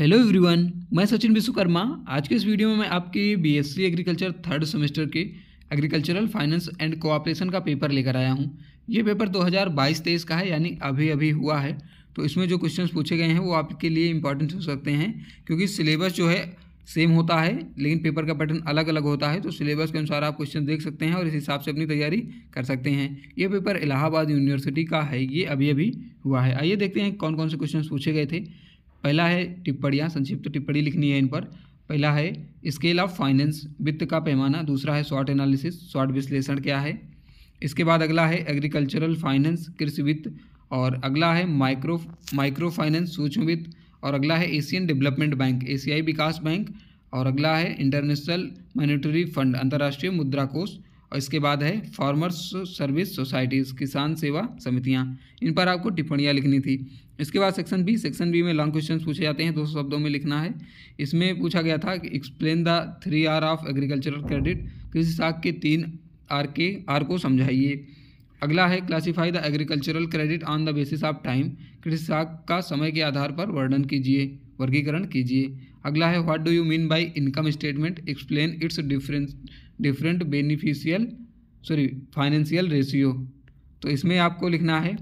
hello everyone मैं सचिन विश्वकर्मा आज के इस वीडियो में मैं आपके बीएससी एग्रीकल्चर थर्ड सेमेस्टर के एग्रीकल्चरल फाइनेंस एंड कोऑपरेशन का पेपर लेकर आया हूं ये पेपर 2022-23 का है यानी अभी अभी हुआ है तो इसमें जो क्वेश्चंस पूछे गए हैं वो आपके लिए इंपॉर्टेंट हो सकते हैं क्योंकि सिलेबस जो है सेम होता है लेकिन पेपर का पैटर्न अलग अलग होता है तो सिलेबस के अनुसार आप क्वेश्चन देख सकते हैं और इस हिसाब से अपनी तैयारी कर सकते हैं ये पेपर इलाहाबाद यूनिवर्सिटी का है ये अभी अभी हुआ है आइए देखते हैं कौन कौन से क्वेश्चन पूछे गए थे पहला है टिप्पणियाँ संक्षिप्त टिप्पणी लिखनी है इन पर पहला है स्केल ऑफ फाइनेंस वित्त का पैमाना दूसरा है शॉर्ट एनालिसिस शॉर्ट विश्लेषण क्या है इसके बाद अगला है एग्रीकल्चरल फाइनेंस कृषि वित्त और अगला है माइक्रो माइक्रो फाइनेंस सूक्ष्म वित्त और अगला है एशियन डेवलपमेंट बैंक एशियाई विकास बैंक और अगला है इंटरनेशनल मॉनेटरी फंड अंतर्राष्ट्रीय मुद्रा कोष और इसके बाद है फार्मर्स सर्विस सोसाइटीज़ किसान सेवा समितियाँ इन पर आपको टिप्पणियाँ लिखनी थी इसके बाद सेक्शन बी सेक्शन बी में लॉन्ग क्वेश्चन पूछे जाते हैं दो शब्दों में लिखना है इसमें पूछा गया था कि explain the three R of agricultural credit कृषि साख के तीन आर के आर को समझाइए अगला है classify the agricultural credit on the basis of time कृषि साख का समय के आधार पर वर्णन कीजिए वर्गीकरण कीजिए अगला है what do you mean by income statement explain its difference different beneficial sorry financial ratio तो इसमें आपको लिखना है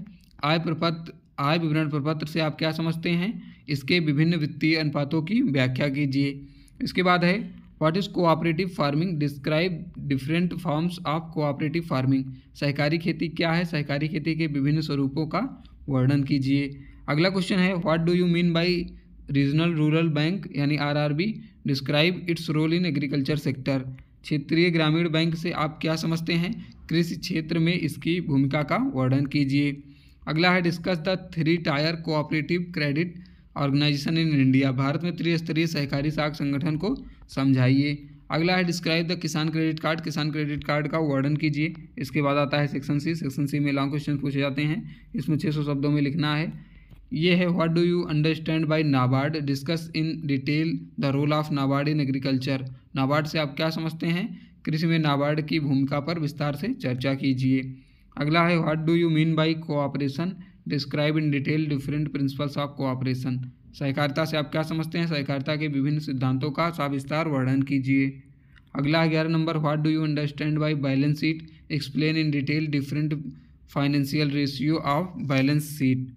आय प्रपत्र आय विवरण प्रपत्र से आप क्या समझते हैं इसके विभिन्न वित्तीय अनुपातों की व्याख्या कीजिए इसके बाद है what is cooperative farming describe different forms of cooperative farming सहकारी खेती क्या है सहकारी खेती के विभिन्न स्वरूपों का वर्णन कीजिए अगला क्वेश्चन है what do you mean by regional rural bank यानी RRB describe its role in agriculture sector क्षेत्रीय ग्रामीण बैंक से आप क्या समझते हैं कृषि क्षेत्र में इसकी भूमिका का वर्णन कीजिए अगला है discuss the three tier cooperative credit organisation in India भारत में त्रिस्तरीय सहकारी साख संगठन को समझाइए अगला है describe the Kisan credit card Kisan credit card का वर्णन कीजिए इसके बाद आता है सेक्शन सी सेक्शन सी में लॉन्ग क्वेश्चन पूछे जाते हैं इसमें 600 शब्दों में लिखना है ये है what do you understand by NABARD discuss in detail the role of NABARD in agriculture NABARD से आप क्या समझते हैं कृषि में नाबार्ड की भूमिका पर विस्तार से चर्चा कीजिए अगला है what do you mean by cooperation describe in detail different principles of cooperation सहकारिता से आप क्या समझते हैं सहकारिता के विभिन्न सिद्धांतों का साविस्तार वर्णन कीजिए अगला ग्यारह number what do you understand by balance sheet explain in detail different financial ratio of balance sheet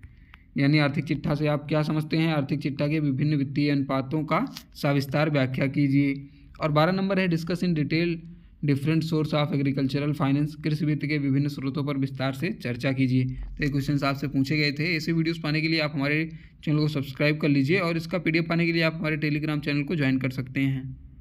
यानी आर्थिक चिट्ठा से आप क्या समझते हैं आर्थिक चिट्ठा के विभिन्न वित्तीय अनुपातों का सविस्तार व्याख्या कीजिए और बारह नंबर है discuss in detail different source of agricultural finance कृषि वित्त के विभिन्न स्रोतों पर विस्तार से चर्चा कीजिए तो ये क्वेश्चन आपसे पूछे गए थे ऐसे वीडियोस पाने के लिए आप हमारे चैनल को सब्सक्राइब कर लीजिए और इसका पीडीएफ पाने के लिए आप हमारे टेलीग्राम चैनल को ज्वाइन कर सकते हैं